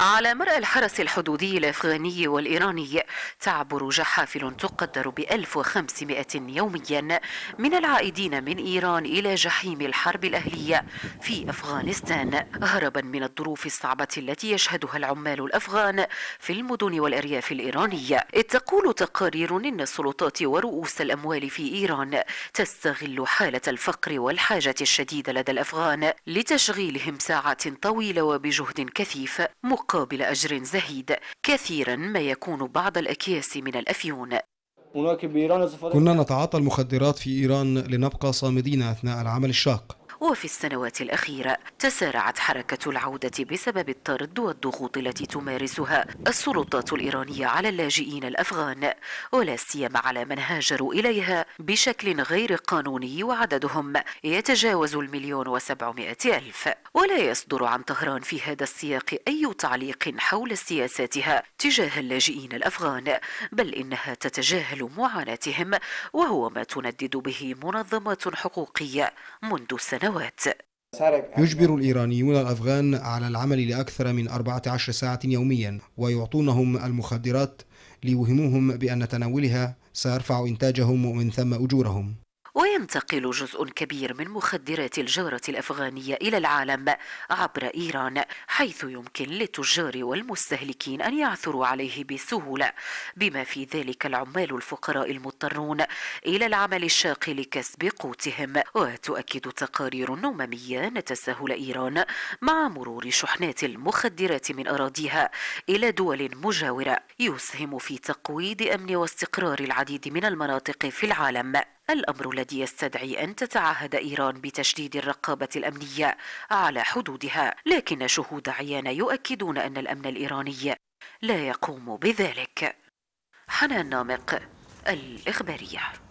على مرأى الحرس الحدودي الأفغاني والإيراني تعبر جحافل تقدر ب 1500 يوميا من العائدين من إيران إلى جحيم الحرب الأهلية في أفغانستان هربا من الظروف الصعبة التي يشهدها العمال الأفغان في المدن والأرياف الإيرانية إذ تقول تقارير إن السلطات ورؤوس الأموال في إيران تستغل حالة الفقر والحاجة الشديدة لدى الأفغان لتشغيلهم ساعات طويلة وبجهد كثيف مقابل أجر زهيد كثيرا ما يكون بعض الأكياس من الأفيون كنا نتعاطى المخدرات في إيران لنبقى صامدين أثناء العمل الشاق وفي السنوات الأخيرة تسارعت حركة العودة بسبب الطرد والضغوط التي تمارسها السلطات الإيرانية على اللاجئين الأفغان ولا سيما على من هاجروا إليها بشكل غير قانوني وعددهم يتجاوز المليون وسبعمائة ألف ولا يصدر عن طهران في هذا السياق أي تعليق حول سياساتها تجاه اللاجئين الأفغان بل إنها تتجاهل معاناتهم وهو ما تندد به منظمات حقوقية منذ سنوات سنوات يجبر الإيرانيون الأفغان على العمل لأكثر من 14 ساعة يوميا ويعطونهم المخدرات ليوهموهم بأن تناولها سيرفع إنتاجهم ومن ثم أجورهم وينتقل جزء كبير من مخدرات الجارة الافغانيه الى العالم عبر ايران حيث يمكن للتجار والمستهلكين ان يعثروا عليه بسهوله بما في ذلك العمال الفقراء المضطرون الى العمل الشاق لكسب قوتهم وتؤكد تقارير أممية نتساهل إيران مع مرور شحنات المخدرات من أراضيها إلى دول مجاورة يسهم في تقويض أمن واستقرار العديد من المناطق في العالم الأمر الذي يستدعي أن تتعهد إيران بتشديد الرقابة الأمنية على حدودها لكن شهود عيان يؤكدون أن الأمن الإيراني لا يقوم بذلك حنان نامق الإخبارية